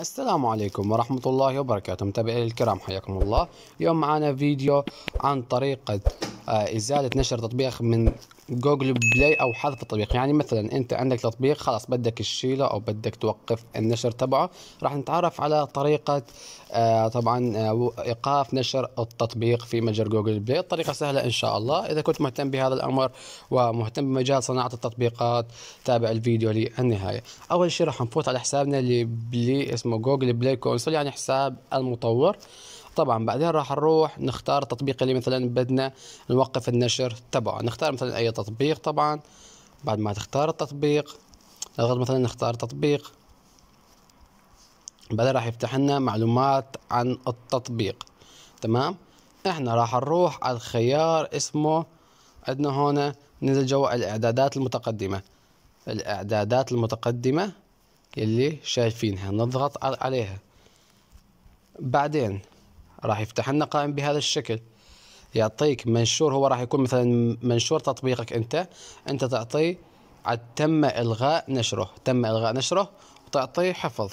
السلام عليكم ورحمة الله وبركاته متابعي الكرام حياكم الله اليوم معنا فيديو عن طريقة آه، ازاله نشر تطبيق من جوجل بلاي او حذف التطبيق يعني مثلا انت عندك تطبيق خلاص بدك تشيله او بدك توقف النشر تبعه راح نتعرف على طريقه آه، طبعا آه، ايقاف نشر التطبيق في متجر جوجل بلاي الطريقه سهله ان شاء الله اذا كنت مهتم بهذا الامر ومهتم بمجال صناعه التطبيقات تابع الفيديو للنهايه اول شيء راح نفوت على حسابنا اللي بلي اسمه جوجل بلاي كونسول يعني حساب المطور طبعا بعدين راح نروح نختار التطبيق اللي مثلا بدنا نوقف النشر تبعه نختار مثلا اي تطبيق طبعا بعد ما تختار التطبيق نضغط مثلا نختار تطبيق بعدين راح يفتح لنا معلومات عن التطبيق تمام احنا راح نروح على الخيار اسمه عندنا هون ننزل جوا الاعدادات المتقدمه الاعدادات المتقدمه اللي شايفينها نضغط عليها بعدين راح يفتح لنا قائمه بهذا الشكل يعطيك منشور هو راح يكون مثلا منشور تطبيقك انت انت تعطيه عد تم الغاء نشره تم الغاء نشره وتعطيه حفظ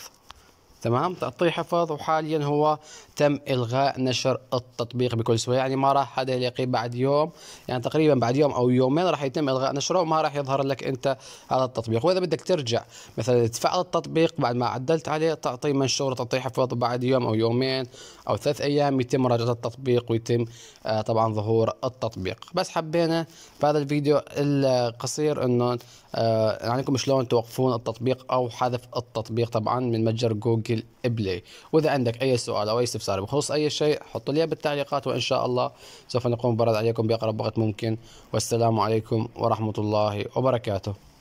تمام تعطيه حفظ وحاليا هو تم الغاء نشر التطبيق بكل سهوله يعني ما راح حدا يلاقيه بعد يوم يعني تقريبا بعد يوم او يومين راح يتم الغاء نشره وما راح يظهر لك انت هذا التطبيق واذا بدك ترجع مثلا تفعل التطبيق بعد ما عدلت عليه تعطيه منشور تعطيه حفظ بعد يوم او يومين او ثلاث ايام يتم مراجعه التطبيق ويتم آه طبعا ظهور التطبيق بس حبينا في هذا الفيديو القصير انه آه نعلمكم يعني شلون توقفون التطبيق او حذف التطبيق طبعا من متجر جوجل القبلة وإذا عندك أي سؤال أو أي استفسار بخصوص أي شيء حطوا لي بالتعليقات وإن شاء الله سوف نقوم برد عليكم بأقرب وقت ممكن والسلام عليكم ورحمة الله وبركاته